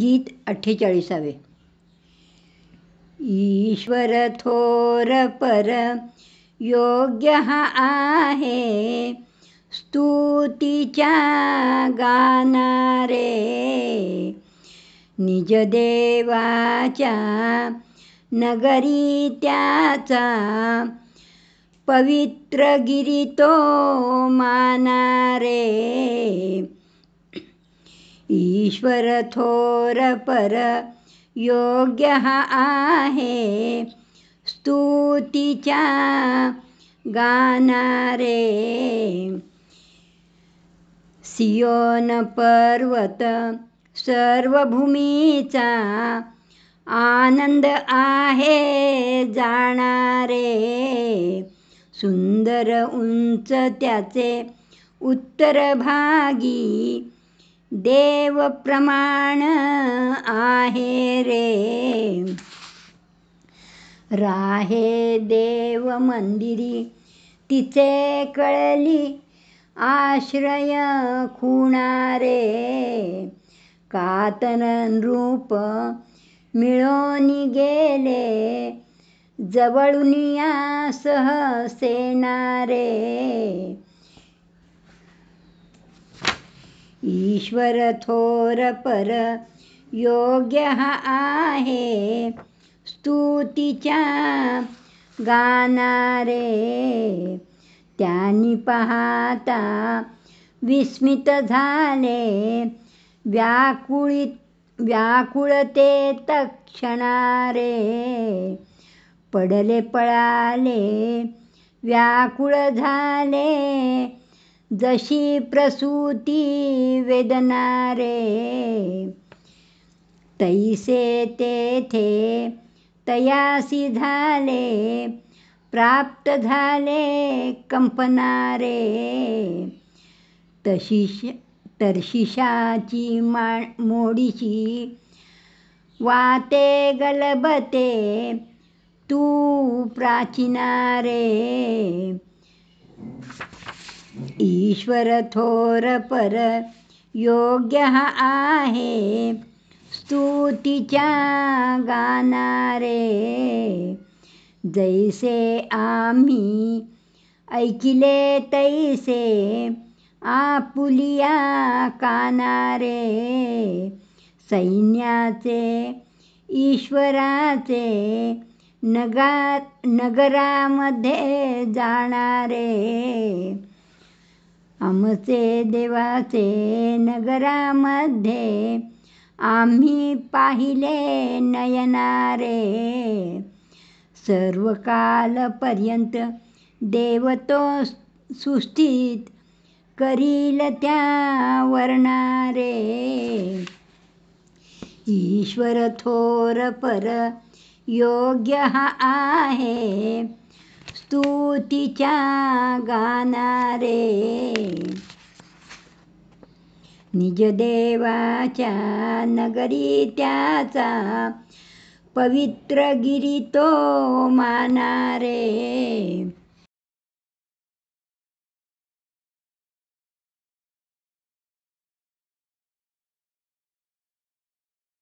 गीत अठ्ठेचाळीसावे ईश्वर थोर पर योग्य हा आहे स्तुतीच्या गाणारे निज देवाच्या नगरी त्याचा पवित्र गिरी तो मानारे ईश्वर थोर पर योग्य आहे स्तुतीच्या गाणारे सियोन पर्वत सर्व आनंद आहे जाणारे सुंदर उंच त्याचे उत्तर भागी देव प्रमाण आहे रे राहे देव मंदिरी तिचे कळली आश्रय खुणारे कातन रूप मिळून गेले जवळून या सहसेनारे ईश्वर थोर पर योग्य आहे स्तुतीच्या गाणारे त्यांनी पाहता विस्मित झाले व्याकुळित व्याकुळते तक्षणारे पडले पळाले व्याकुळ झाले जशी प्रसूती वेदना रे तैसे तेथे तयासी झाले प्राप्त झाले कंपनारे तशीश तर्शिषाची मा मोडीशी वाते गलबते तू प्राचीनारे ईश्वर थोर पर योग्य आहे स्तुतीच्या गाणारे जैसे आम्ही ऐकिले तैसे आपुलिया कानारे सैन्याचे ईश्वराचे नगा नगरामध्ये जाणारे आमचे देवाचे नगरामध्ये आम्ही पाहिले नयनारे सर्व कालपर्यंत देवतो तो करील त्या वरणारे ईश्वर थोर पर योग्य आहे स्तुतीच्या गाणारे रे निज देवाच्या नगरी त्याचा पवित्र गिरी तो मानारे